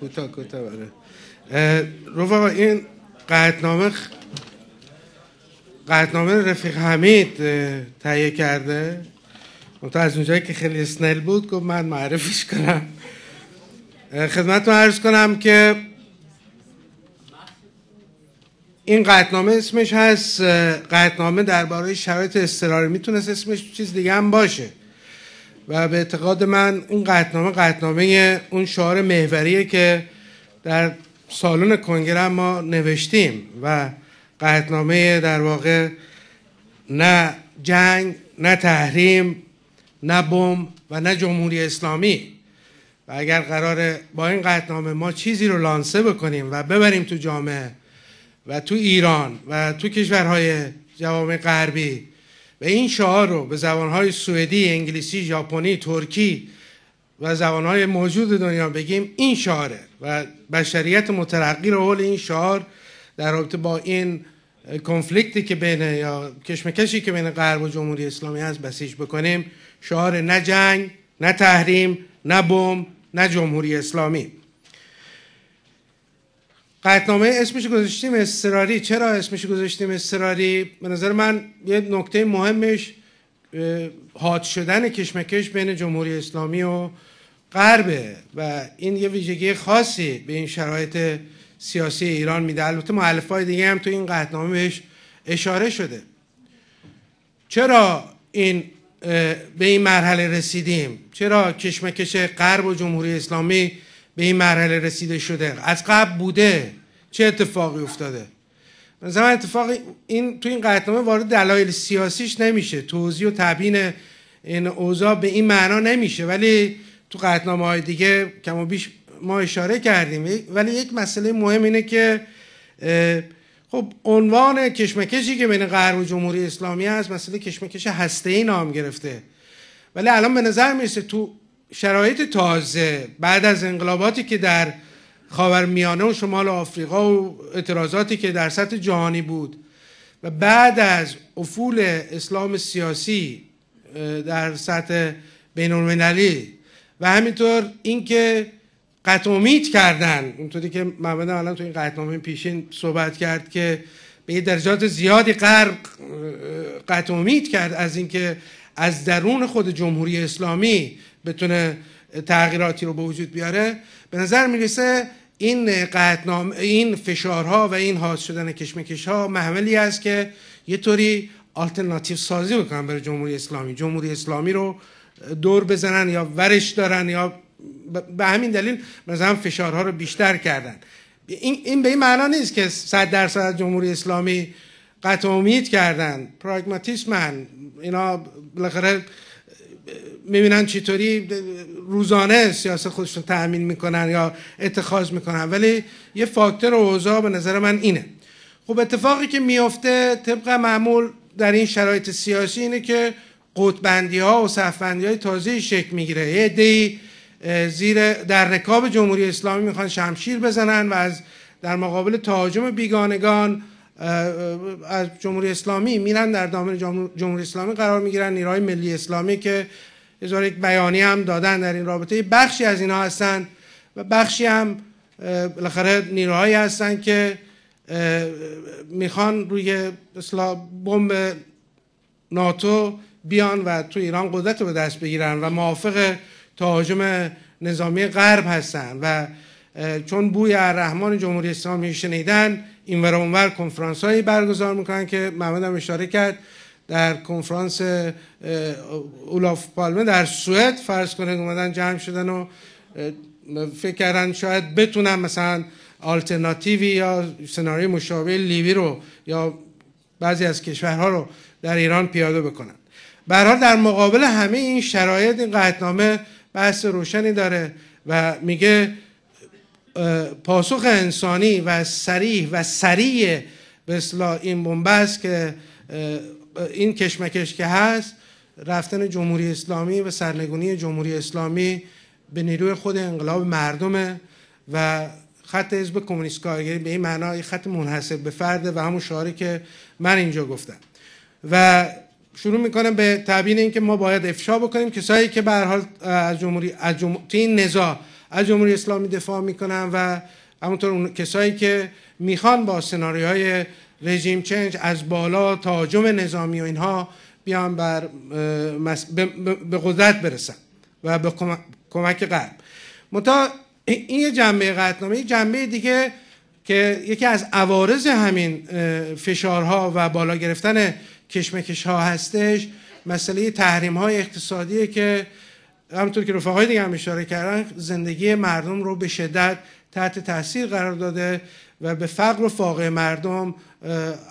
کوتا آره، کوتا آره. این قطنامه قطنامه رفیق حمید تهیه کرده تو از اونجایی که خیلی سنل بود گفت من معرفش کنم رو عرض کنم که این قطنامه اسمش هست قطنامه درباره شرایط اضطراری میتونست اسمش چیز دیگه هم باشه و به اعتقاد من اون قطنامه قطنامه اون شعار محوریه که در سالن کنگره ما نوشتیم و قطنامه در واقع نه جنگ نه تحریم نه بم و نه جمهوری اسلامی و اگر قرار با این قطنامه ما چیزی رو لانسه بکنیم و ببریم تو جامعه و تو ایران و تو کشورهای جوامع غربی و این شعار رو به زبانهای سوئدی، انگلیسی، ژاپنی، ترکی و زبانهای موجود دنیا بگیم این شعاره و بشریت مترقی رو حول این شعار در رابطه با این کنفلیکتی که بین یا کشمکشی که بین غرب و جمهوری اسلامی هست بسیج بکنیم شعار نه جنگ نه تحریم نه بم نه جمهوری اسلامی قطنامه اسمش گذاشتیم استراری. چرا اسمش گذاشتیم استراری؟ به نظر من یه نکته مهمش هات شدن کشمکش بین جمهوری اسلامی و غربه و این یه ویژگی خاصی به این شرایط سیاسی ایران میده البته های دیگه هم تو این قطنامه بهش اشاره شده چرا این به این مرحله رسیدیم چرا کشمکش غرب و جمهوری اسلامی به این مرحله رسیده شده از قبل بوده چه اتفاقی افتاده مثلا اتفاق این تو این قطعه وارد دلایل سیاسیش نمیشه توضیح و تبیین این اوضاع به این معنا نمیشه ولی تو قطعنامه های دیگه کم و بیش ما اشاره کردیم ولی یک مسئله مهم اینه که خب عنوان کشمکشی که بین غرب و جمهوری اسلامی هست مسئله کشمکش هسته ای نام گرفته ولی الان به نظر میرسه تو شرایط تازه بعد از انقلاباتی که در میانه و شمال آفریقا و اعتراضاتی که در سطح جهانی بود و بعد از افول اسلام سیاسی در سطح بین المللی و همینطور اینکه قطع امید کردن اونطوری که محمد الان تو این قطعنامه پیشین صحبت کرد که به یه درجات زیادی غرب قطع امید کرد از اینکه از درون خود جمهوری اسلامی بتونه تغییراتی رو به وجود بیاره به نظر میرسه این قطنام این فشارها و این حاد شدن کشمکش ها محملی است که یه طوری آلترناتیو سازی بکنن برای جمهوری اسلامی جمهوری اسلامی رو دور بزنن یا ورش دارن یا به همین دلیل مثلا فشارها رو بیشتر کردن این, به این معنا نیست که صد درصد جمهوری اسلامی قطع امید کردن پراگماتیسمن اینا بالاخره میبینن چطوری روزانه سیاست خودشون تأمین میکنن یا اتخاذ میکنن ولی یه فاکتور اوضاع به نظر من اینه خب اتفاقی که میفته طبق معمول در این شرایط سیاسی اینه که قطبندی ها و صفبندی های تازه شکل میگیره یه دی زیر در رکاب جمهوری اسلامی میخوان شمشیر بزنن و از در مقابل تهاجم بیگانگان از جمهوری اسلامی میرن در دامن جمهوری اسلامی قرار میگیرن نیروهای ملی اسلامی که هزار یک بیانی هم دادن در این رابطه بخشی از اینها هستن و بخشی هم بالاخره نیروهایی هستن که میخوان روی بمب ناتو بیان و تو ایران قدرت رو به دست بگیرن و موافق تهاجم نظامی غرب هستن و چون بوی رحمان جمهوری اسلامی شنیدن این و اونور کنفرانس هایی برگزار میکنن که محمد هم اشاره کرد در کنفرانس اولاف پالمه در سوئد فرض کنه اومدن جمع شدن و فکر کردن شاید بتونن مثلا آلترناتیوی یا سناریوی مشابه لیبی رو یا بعضی از کشورها رو در ایران پیاده بکنن برحال در مقابل همه این شرایط این قطنامه بحث روشنی داره و میگه پاسخ انسانی و سریح و سریع به این بنبست که این کشمکش که هست رفتن جمهوری اسلامی و سرنگونی جمهوری اسلامی به نیروی خود انقلاب مردمه و خط حزب کمونیست کارگری به این معنا خط منحصر به فرد و همون شعاری که من اینجا گفتم و شروع میکنم به تبیین اینکه ما باید افشا بکنیم کسایی که به حال از جمهوری از جمهوری نظام از جمهوری اسلامی دفاع میکنم و همونطور اون کسایی که میخوان با سناریوهای رژیم چنج از بالا تهاجم نظامی و اینها بیان بر به قدرت برسن و به کمک غرب متا این یه جنبه قطنامه یه جنبه دیگه که یکی از عوارض همین فشارها و بالا گرفتن کشمکش ها هستش مسئله تحریم های اقتصادیه که همونطور که رفقای دیگه هم اشاره کردن زندگی مردم رو به شدت تحت تاثیر قرار داده و به فقر و فاقه مردم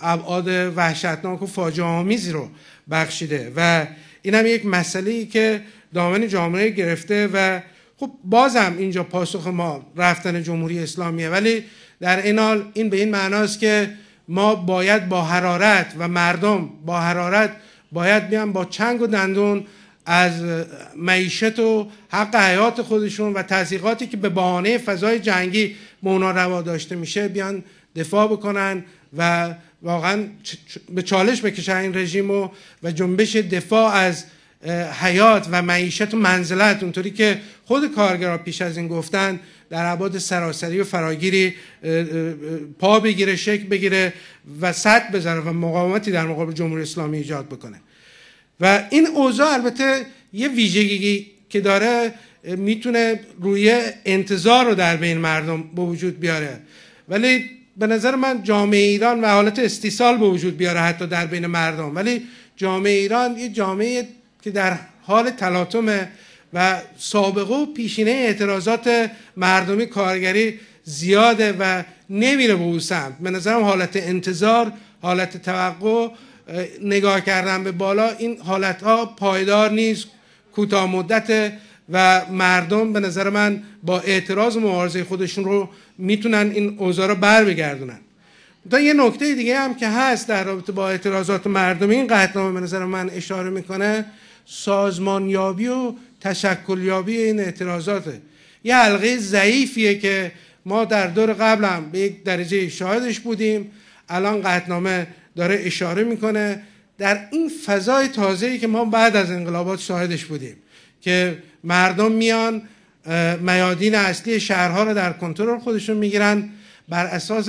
ابعاد وحشتناک و فاجعه آمیزی رو بخشیده و این هم یک مسئله ای که دامن جامعه گرفته و خب بازم اینجا پاسخ ما رفتن جمهوری اسلامیه ولی در این حال این به این معناست که ما باید با حرارت و مردم با حرارت باید بیان با چنگ و دندون از معیشت و حق حیات خودشون و تضییقاتی که به بهانه فضای جنگی به اونا روا داشته میشه بیان دفاع بکنن و واقعا به چالش بکشن این رژیم و, جنبش دفاع از حیات و معیشت و منزلت اونطوری که خود کارگرها پیش از این گفتن در عباد سراسری و فراگیری پا بگیره شک بگیره و صد بزنه و مقاومتی در مقابل جمهوری اسلامی ایجاد بکنه و این اوضاع البته یه ویژگی که داره میتونه روی انتظار رو در بین مردم به وجود بیاره ولی به نظر من جامعه ایران و حالت استیصال به وجود بیاره حتی در بین مردم ولی جامعه ایران یه جامعه که در حال تلاطم و سابقه و پیشینه اعتراضات مردمی کارگری زیاده و نمیره به اون سمت به نظرم حالت انتظار حالت توقع نگاه کردن به بالا این حالت ها پایدار نیست کوتاه مدت و مردم به نظر من با اعتراض و مبارزه خودشون رو میتونن این اوضاع رو بر بگردونن تا یه نکته دیگه هم که هست در رابطه با اعتراضات مردم این قطعنامه به نظر من اشاره میکنه سازمانیابی و یابی این اعتراضاته یه حلقه ضعیفیه که ما در دور قبلم به یک درجه شاهدش بودیم الان قطعنامه داره اشاره میکنه در این فضای تازه‌ای که ما بعد از انقلابات شاهدش بودیم که مردم میان میادین اصلی شهرها رو در کنترل خودشون میگیرن بر اساس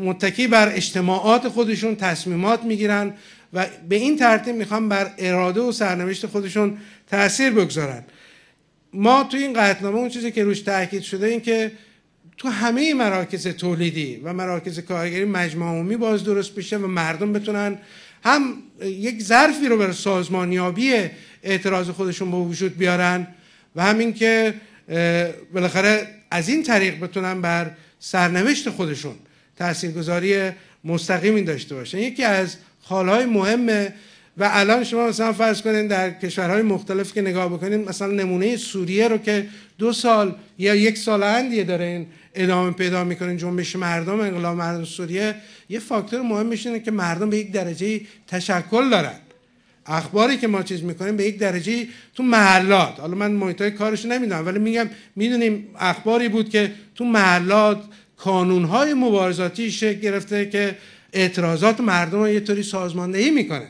متکی بر اجتماعات خودشون تصمیمات میگیرن و به این ترتیب میخوان بر اراده و سرنوشت خودشون تاثیر بگذارن ما توی این قطعنامه اون چیزی که روش تاکید شده این که تو همه مراکز تولیدی و مراکز کارگری مجمع عمومی باز درست بشه و مردم بتونن هم یک ظرفی رو برای سازمانیابی اعتراض خودشون به وجود بیارن و همین که بالاخره از این طریق بتونن بر سرنوشت خودشون تاثیرگذاری مستقیمی داشته باشن یکی از خالهای مهمه و الان شما مثلا فرض کنین در کشورهای مختلف که نگاه بکنین مثلا نمونه سوریه رو که دو سال یا یک سال اندیه داره این ادامه پیدا میکنه جنبش مردم انقلاب مردم سوریه یه فاکتور مهم اینه که مردم به یک درجه تشکل دارن اخباری که ما چیز میکنیم به یک درجه تو محلات حالا من محیطای کارش نمیدونم ولی میگم میدونیم اخباری بود که تو محلات کانونهای مبارزاتی شکل گرفته که اعتراضات مردم رو یه طوری سازماندهی میکنه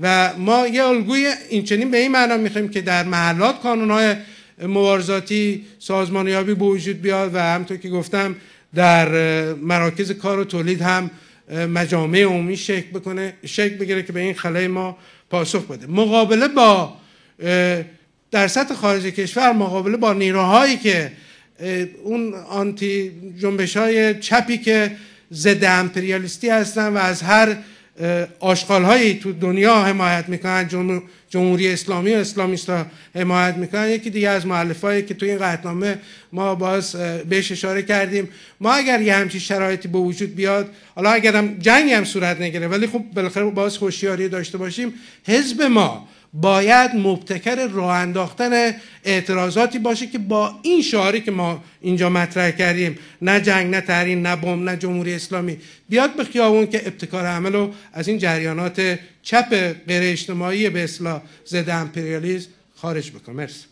و ما یه الگوی اینچنین به این معنا میخوایم که در محلات های مبارزاتی سازمانیابی به وجود بیاد و همطور که گفتم در مراکز کار و تولید هم مجامع عمومی شکل بکنه شکل بگیره که به این خلای ما پاسخ بده مقابله با در سطح خارج کشور مقابله با نیروهایی که اون آنتی جنبش های چپی که ضد امپریالیستی هستن و از هر آشغال هایی تو دنیا حمایت میکنن جمهوری اسلامی و اسلامیست ها حمایت میکنن یکی دیگه از معلف هایی که تو این قطنامه ما باز بهش اشاره کردیم ما اگر یه همچین شرایطی به وجود بیاد حالا اگر هم جنگ هم صورت نگیره ولی خب بالاخره باز خوشیاری داشته باشیم حزب ما باید مبتکر راه انداختن اعتراضاتی باشه که با این شعاری که ما اینجا مطرح کردیم نه جنگ نه تحریم نه بم نه جمهوری اسلامی بیاد به خیابون که ابتکار عمل رو از این جریانات چپ غیر اجتماعی به اصلاح ضد امپریالیسم خارج بکنه مرسی